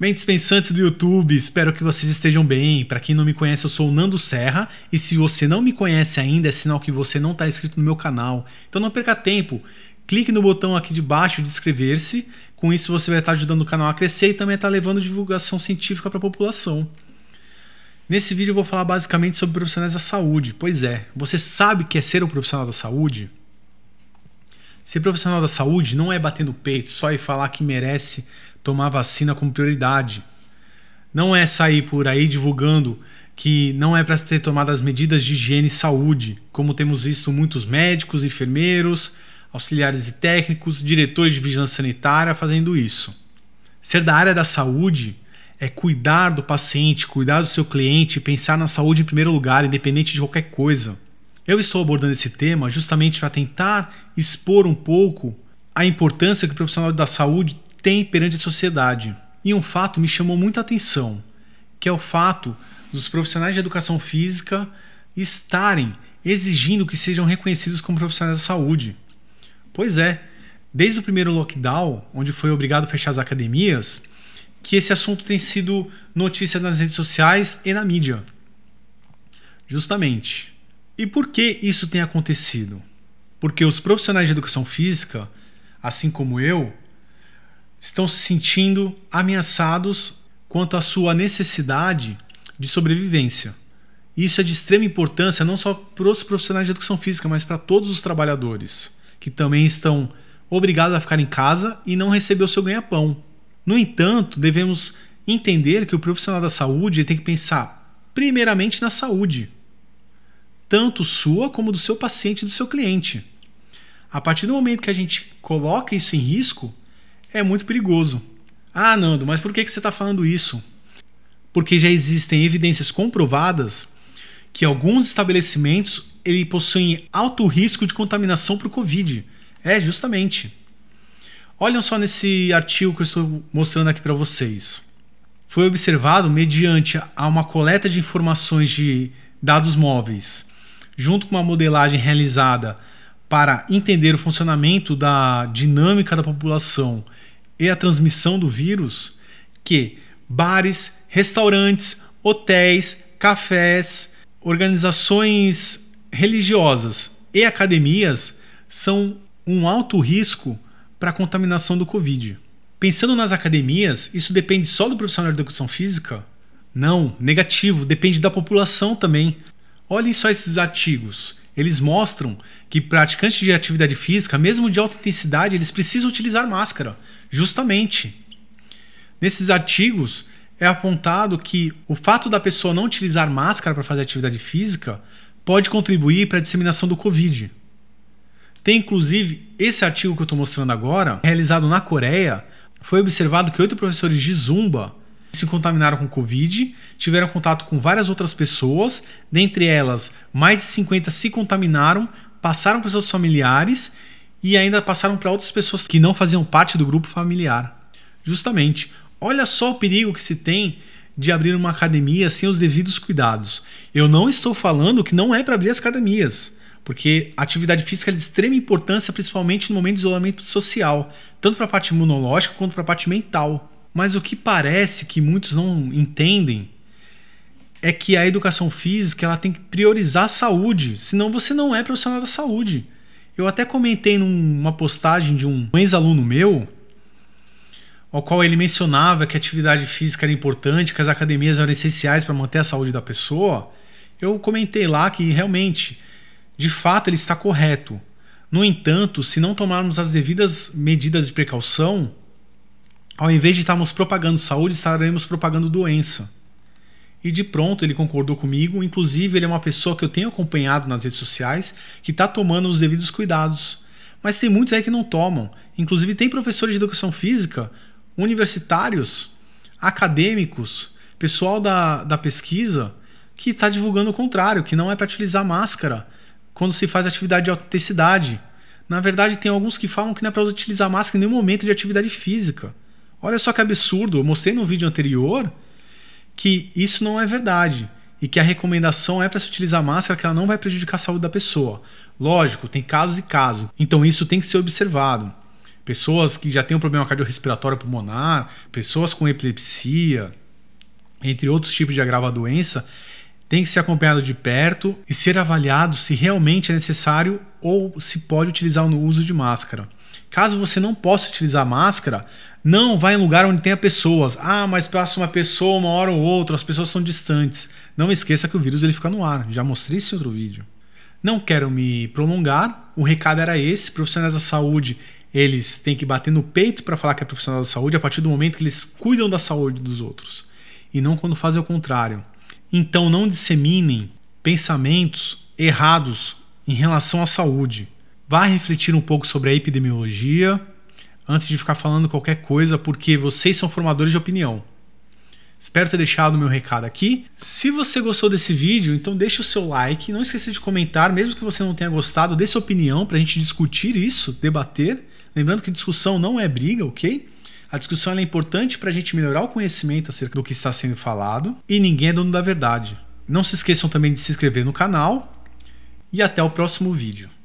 Mentes pensantes do YouTube, espero que vocês estejam bem. Para quem não me conhece, eu sou o Nando Serra e se você não me conhece ainda, é sinal que você não está inscrito no meu canal. Então não perca tempo. Clique no botão aqui de baixo de inscrever-se. Com isso você vai estar ajudando o canal a crescer e também está levando divulgação científica para a população. Nesse vídeo eu vou falar basicamente sobre profissionais da saúde. Pois é, você sabe que é ser um profissional da saúde? Ser profissional da saúde não é bater no peito só e falar que merece tomar vacina como prioridade. Não é sair por aí divulgando que não é para ser tomadas medidas de higiene e saúde, como temos visto muitos médicos, enfermeiros, auxiliares e técnicos, diretores de vigilância sanitária fazendo isso. Ser da área da saúde é cuidar do paciente, cuidar do seu cliente, pensar na saúde em primeiro lugar, independente de qualquer coisa. Eu estou abordando esse tema justamente para tentar expor um pouco a importância que o profissional da saúde tem perante a sociedade. E um fato me chamou muita atenção, que é o fato dos profissionais de educação física estarem exigindo que sejam reconhecidos como profissionais da saúde. Pois é, desde o primeiro lockdown, onde foi obrigado a fechar as academias, que esse assunto tem sido notícia nas redes sociais e na mídia. Justamente e por que isso tem acontecido? Porque os profissionais de educação física, assim como eu, estão se sentindo ameaçados quanto à sua necessidade de sobrevivência. Isso é de extrema importância não só para os profissionais de educação física, mas para todos os trabalhadores, que também estão obrigados a ficar em casa e não receber o seu ganha-pão. No entanto, devemos entender que o profissional da saúde tem que pensar primeiramente na saúde tanto sua como do seu paciente e do seu cliente. A partir do momento que a gente coloca isso em risco, é muito perigoso. Ah, Nando, mas por que você está falando isso? Porque já existem evidências comprovadas que alguns estabelecimentos ele possuem alto risco de contaminação para o Covid. É, justamente. Olhem só nesse artigo que eu estou mostrando aqui para vocês. Foi observado mediante a uma coleta de informações de dados móveis junto com uma modelagem realizada para entender o funcionamento da dinâmica da população e a transmissão do vírus, que bares, restaurantes, hotéis, cafés, organizações religiosas e academias são um alto risco para a contaminação do Covid. Pensando nas academias, isso depende só do profissional de educação física? Não, negativo, depende da população também. Olhem só esses artigos. Eles mostram que praticantes de atividade física, mesmo de alta intensidade, eles precisam utilizar máscara, justamente. Nesses artigos é apontado que o fato da pessoa não utilizar máscara para fazer atividade física pode contribuir para a disseminação do Covid. Tem inclusive esse artigo que eu estou mostrando agora, realizado na Coreia, foi observado que oito professores de zumba se contaminaram com Covid, tiveram contato com várias outras pessoas, dentre elas mais de 50 se contaminaram, passaram para seus familiares e ainda passaram para outras pessoas que não faziam parte do grupo familiar. Justamente, olha só o perigo que se tem de abrir uma academia sem os devidos cuidados. Eu não estou falando que não é para abrir as academias, porque a atividade física é de extrema importância, principalmente no momento de isolamento social, tanto para a parte imunológica quanto para a parte mental. Mas o que parece que muitos não entendem é que a educação física ela tem que priorizar a saúde, senão você não é profissional da saúde. Eu até comentei numa postagem de um ex-aluno meu, ao qual ele mencionava que a atividade física era importante, que as academias eram essenciais para manter a saúde da pessoa. Eu comentei lá que realmente, de fato, ele está correto. No entanto, se não tomarmos as devidas medidas de precaução, ao invés de estarmos propagando saúde, estaremos propagando doença. E de pronto ele concordou comigo, inclusive ele é uma pessoa que eu tenho acompanhado nas redes sociais, que está tomando os devidos cuidados. Mas tem muitos aí que não tomam. Inclusive tem professores de educação física, universitários, acadêmicos, pessoal da, da pesquisa, que está divulgando o contrário, que não é para utilizar máscara quando se faz atividade de autenticidade. Na verdade, tem alguns que falam que não é para utilizar máscara em nenhum momento de atividade física. Olha só que absurdo, eu mostrei no vídeo anterior que isso não é verdade e que a recomendação é para se utilizar máscara que ela não vai prejudicar a saúde da pessoa. Lógico, tem casos e casos, então isso tem que ser observado. Pessoas que já têm um problema cardiorrespiratório pulmonar, pessoas com epilepsia, entre outros tipos de agrava doença, tem que ser acompanhado de perto e ser avaliado se realmente é necessário ou se pode utilizar no uso de máscara. Caso você não possa utilizar máscara, não vá em lugar onde tenha pessoas. Ah, mas passa uma pessoa uma hora ou outra, as pessoas são distantes. Não esqueça que o vírus ele fica no ar. Já mostrei esse outro vídeo. Não quero me prolongar. O recado era esse: profissionais da saúde, eles têm que bater no peito para falar que é profissional da saúde a partir do momento que eles cuidam da saúde dos outros e não quando fazem o contrário. Então não disseminem pensamentos errados em relação à saúde. Vá refletir um pouco sobre a epidemiologia antes de ficar falando qualquer coisa, porque vocês são formadores de opinião. Espero ter deixado o meu recado aqui. Se você gostou desse vídeo, então deixe o seu like. Não esqueça de comentar, mesmo que você não tenha gostado, dê sua opinião para a gente discutir isso, debater. Lembrando que discussão não é briga, ok? A discussão é importante para a gente melhorar o conhecimento acerca do que está sendo falado e ninguém é dono da verdade. Não se esqueçam também de se inscrever no canal e até o próximo vídeo.